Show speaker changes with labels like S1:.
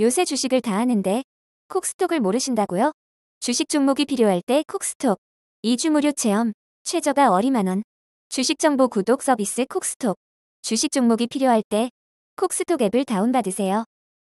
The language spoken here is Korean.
S1: 요새 주식을 다 하는데 콕스톡을 모르신다고요? 주식 종목이 필요할 때 콕스톡 2주 무료 체험 최저가 어리만원 주식정보 구독 서비스 콕스톡 주식 종목이 필요할 때 콕스톡 앱을 다운받으세요.